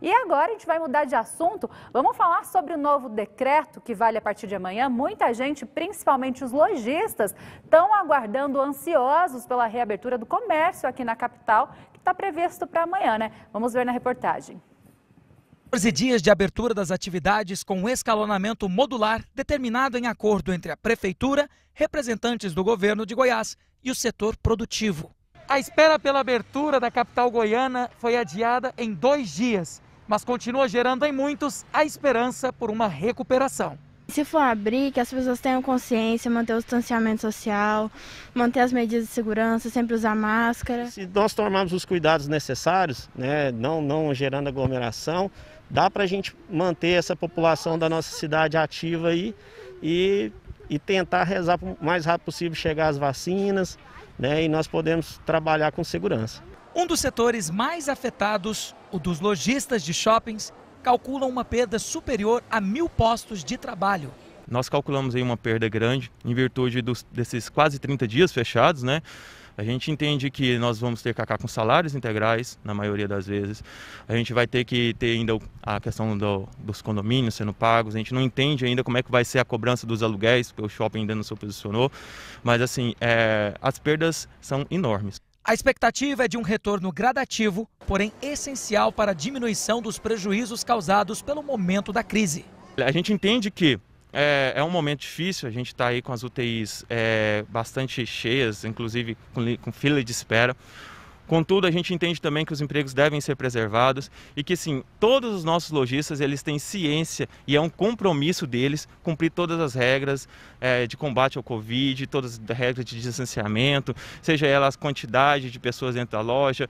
E agora a gente vai mudar de assunto. Vamos falar sobre o novo decreto que vale a partir de amanhã. Muita gente, principalmente os lojistas, estão aguardando ansiosos pela reabertura do comércio aqui na capital, que está previsto para amanhã, né? Vamos ver na reportagem. 14 dias de abertura das atividades com escalonamento modular determinado em acordo entre a Prefeitura, representantes do governo de Goiás e o setor produtivo. A espera pela abertura da capital goiana foi adiada em dois dias mas continua gerando em muitos a esperança por uma recuperação. Se for abrir, que as pessoas tenham consciência, manter o distanciamento social, manter as medidas de segurança, sempre usar máscara. Se nós tomarmos os cuidados necessários, né, não, não gerando aglomeração, dá para a gente manter essa população da nossa cidade ativa aí e, e tentar rezar o mais rápido possível chegar as vacinas né, e nós podemos trabalhar com segurança. Um dos setores mais afetados, o dos lojistas de shoppings, calcula uma perda superior a mil postos de trabalho. Nós calculamos aí uma perda grande em virtude dos, desses quase 30 dias fechados, né? A gente entende que nós vamos ter que acabar com salários integrais, na maioria das vezes. A gente vai ter que ter ainda a questão do, dos condomínios sendo pagos. A gente não entende ainda como é que vai ser a cobrança dos aluguéis, porque o shopping ainda não se posicionou. Mas, assim, é, as perdas são enormes. A expectativa é de um retorno gradativo, porém essencial para a diminuição dos prejuízos causados pelo momento da crise. A gente entende que é, é um momento difícil, a gente está aí com as UTIs é, bastante cheias, inclusive com, com fila de espera. Contudo, a gente entende também que os empregos devem ser preservados e que, sim, todos os nossos lojistas, eles têm ciência e é um compromisso deles cumprir todas as regras é, de combate ao Covid, todas as regras de distanciamento, seja elas quantidade de pessoas dentro da loja,